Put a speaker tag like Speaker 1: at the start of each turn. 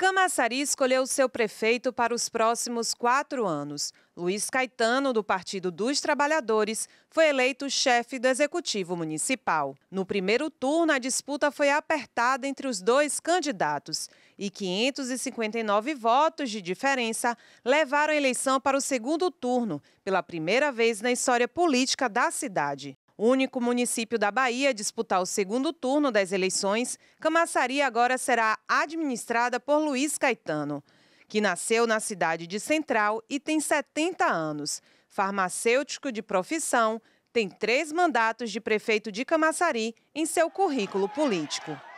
Speaker 1: Camaçari escolheu seu prefeito para os próximos quatro anos. Luiz Caetano, do Partido dos Trabalhadores, foi eleito chefe do Executivo Municipal. No primeiro turno, a disputa foi apertada entre os dois candidatos e 559 votos de diferença levaram a eleição para o segundo turno, pela primeira vez na história política da cidade. O único município da Bahia a disputar o segundo turno das eleições, Camaçari agora será administrada por Luiz Caetano, que nasceu na cidade de Central e tem 70 anos. Farmacêutico de profissão, tem três mandatos de prefeito de Camaçari em seu currículo político.